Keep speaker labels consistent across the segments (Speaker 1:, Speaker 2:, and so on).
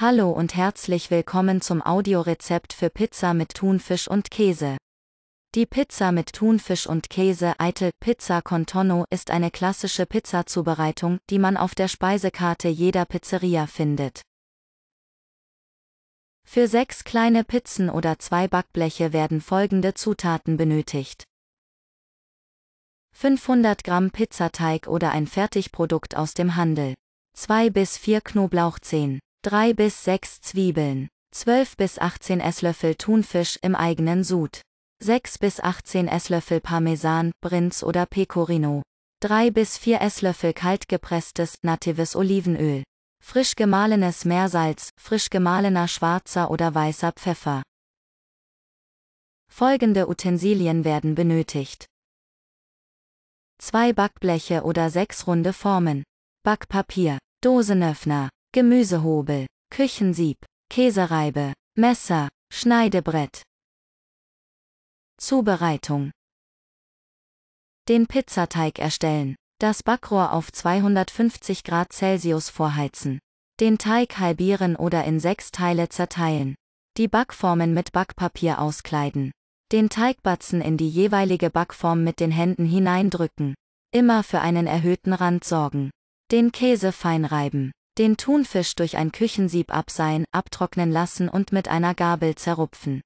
Speaker 1: Hallo und herzlich willkommen zum Audiorezept für Pizza mit Thunfisch und Käse. Die Pizza mit Thunfisch und Käse Eitel Pizza con Tonno ist eine klassische Pizzazubereitung, die man auf der Speisekarte jeder Pizzeria findet. Für sechs kleine Pizzen oder zwei Backbleche werden folgende Zutaten benötigt. 500 Gramm Pizzateig oder ein Fertigprodukt aus dem Handel. 2 bis 4 Knoblauchzehen. 3 bis 6 Zwiebeln, 12 bis 18 Esslöffel Thunfisch im eigenen Sud, 6 bis 18 Esslöffel Parmesan, Brinz oder Pecorino, 3 bis 4 Esslöffel kaltgepresstes, natives Olivenöl, frisch gemahlenes Meersalz, frisch gemahlener schwarzer oder weißer Pfeffer. Folgende Utensilien werden benötigt. Zwei Backbleche oder sechs runde Formen. Backpapier, Dosenöffner, Gemüsehobel, Küchensieb, Käsereibe, Messer, Schneidebrett. Zubereitung. Den Pizzateig erstellen. Das Backrohr auf 250 Grad Celsius vorheizen. Den Teig halbieren oder in sechs Teile zerteilen. Die Backformen mit Backpapier auskleiden. Den Teigbatzen in die jeweilige Backform mit den Händen hineindrücken. Immer für einen erhöhten Rand sorgen. Den Käse fein reiben. Den Thunfisch durch ein Küchensieb abseihen, abtrocknen lassen und mit einer Gabel zerrupfen.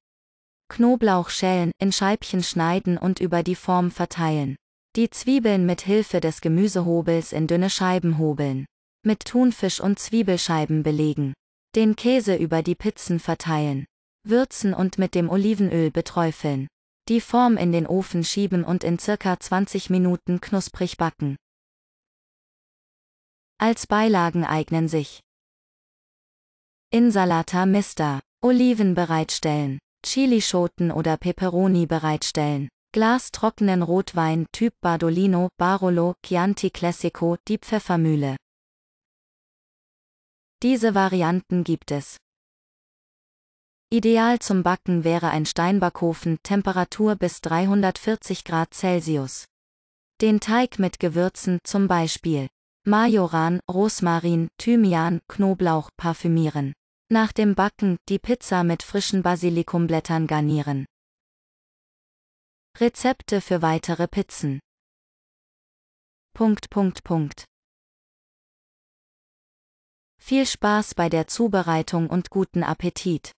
Speaker 1: Knoblauch schälen, in Scheibchen schneiden und über die Form verteilen. Die Zwiebeln mit Hilfe des Gemüsehobels in dünne Scheiben hobeln. Mit Thunfisch und Zwiebelscheiben belegen. Den Käse über die Pizzen verteilen. Würzen und mit dem Olivenöl beträufeln. Die Form in den Ofen schieben und in circa 20 Minuten knusprig backen. Als Beilagen eignen sich Insalata Mista, Oliven bereitstellen, Chilischoten oder Peperoni bereitstellen, Glas trockenen Rotwein Typ Bardolino, Barolo, Chianti Classico, die Pfeffermühle. Diese Varianten gibt es. Ideal zum Backen wäre ein Steinbackofen, Temperatur bis 340 Grad Celsius. Den Teig mit Gewürzen, zum Beispiel Majoran, Rosmarin, Thymian, Knoblauch parfümieren. Nach dem Backen die Pizza mit frischen Basilikumblättern garnieren. Rezepte für weitere Pizzen. Punkt, Punkt, Punkt. Viel Spaß bei der Zubereitung und guten Appetit!